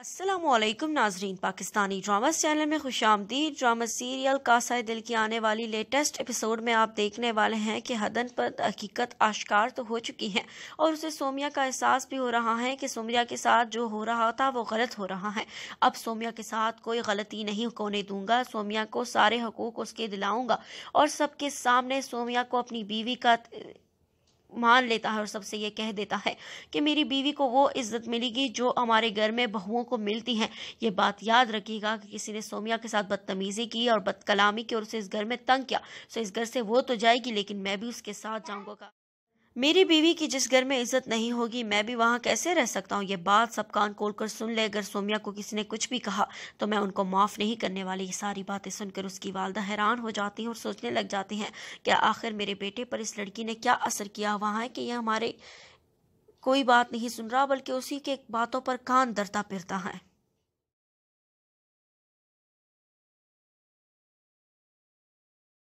असलम नाजरीन Pakistani drama channel में खुश आमदीद ड्रामा सीरियल कासा दिल की आने वाली लेटेस्ट एपिसोड में आप देखने वाले हैं कि हदन पर हकीकत आश्कार तो हो चुकी है और उसे सोमिया का एहसास भी हो रहा है कि सोमिया के साथ जो हो रहा था वो गलत हो रहा है अब सोमिया के साथ कोई गलती नहीं होने दूंगा सोमिया को सारे हकूक उसके दिलाऊंगा और सबके सामने सोमिया को अपनी बीवी का मान लेता है और सबसे ये कह देता है कि मेरी बीवी को वो इज्जत मिलेगी जो हमारे घर में बहुओं को मिलती है ये बात याद रखिएगा कि किसी ने सोमिया के साथ बदतमीज़ी की और बदकलामी की और उसे इस घर में तंग किया सो इस घर से वो तो जाएगी लेकिन मैं भी उसके साथ जाऊँगा मेरी बीवी की जिस घर में इज्जत नहीं होगी मैं भी वहाँ कैसे रह सकता हूँ ये बात सब कान खोल कर सुन ले अगर सोमिया को किसी ने कुछ भी कहा तो मैं उनको माफ़ नहीं करने वाली ये सारी बातें सुनकर उसकी वालदा हैरान हो जाती हैं और सोचने लग जाती हैं कि आखिर मेरे बेटे पर इस लड़की ने क्या असर किया हुआ है कि यह हमारे कोई बात नहीं सुन रहा बल्कि उसी के बातों पर कान दरता फिरता है